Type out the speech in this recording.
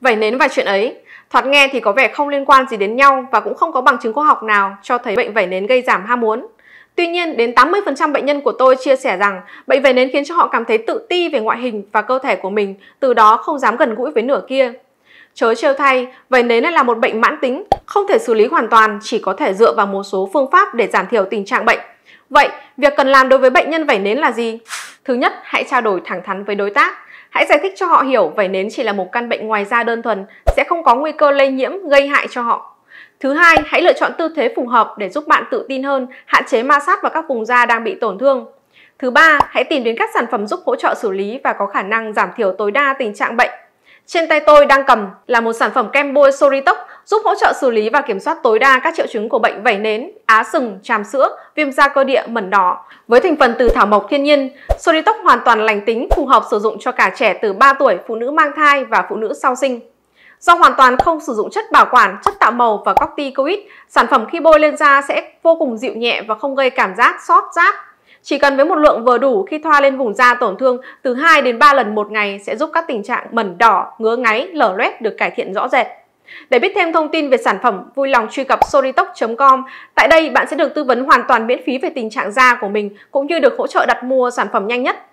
Vảy nến và chuyện ấy, thoạt nghe thì có vẻ không liên quan gì đến nhau và cũng không có bằng chứng khoa học nào cho thấy bệnh vảy nến gây giảm ham muốn. Tuy nhiên, đến 80% bệnh nhân của tôi chia sẻ rằng bệnh vảy nến khiến cho họ cảm thấy tự ti về ngoại hình và cơ thể của mình, từ đó không dám gần gũi với nửa kia. Chớ trêu thay, vảy nến là một bệnh mãn tính, không thể xử lý hoàn toàn, chỉ có thể dựa vào một số phương pháp để giảm thiểu tình trạng bệnh. Vậy, việc cần làm đối với bệnh nhân vẩy nến là gì? Thứ nhất, hãy trao đổi thẳng thắn với đối tác. Hãy giải thích cho họ hiểu vẩy nến chỉ là một căn bệnh ngoài da đơn thuần, sẽ không có nguy cơ lây nhiễm, gây hại cho họ. Thứ hai, hãy lựa chọn tư thế phù hợp để giúp bạn tự tin hơn, hạn chế ma sát vào các vùng da đang bị tổn thương. Thứ ba, hãy tìm đến các sản phẩm giúp hỗ trợ xử lý và có khả năng giảm thiểu tối đa tình trạng bệnh trên tay tôi đang cầm là một sản phẩm kem bôi Soritox giúp hỗ trợ xử lý và kiểm soát tối đa các triệu chứng của bệnh vẩy nến, á sừng, tràm sữa, viêm da cơ địa, mẩn đỏ. Với thành phần từ thảo mộc thiên nhiên, Soritox hoàn toàn lành tính, phù hợp sử dụng cho cả trẻ từ 3 tuổi, phụ nữ mang thai và phụ nữ sau sinh. Do hoàn toàn không sử dụng chất bảo quản, chất tạo màu và corticoid, sản phẩm khi bôi lên da sẽ vô cùng dịu nhẹ và không gây cảm giác sót rát chỉ cần với một lượng vừa đủ khi thoa lên vùng da tổn thương từ 2 đến 3 lần một ngày sẽ giúp các tình trạng mẩn đỏ, ngứa ngáy, lở loét được cải thiện rõ rệt. Để biết thêm thông tin về sản phẩm, vui lòng truy cập soritok.com. Tại đây, bạn sẽ được tư vấn hoàn toàn miễn phí về tình trạng da của mình cũng như được hỗ trợ đặt mua sản phẩm nhanh nhất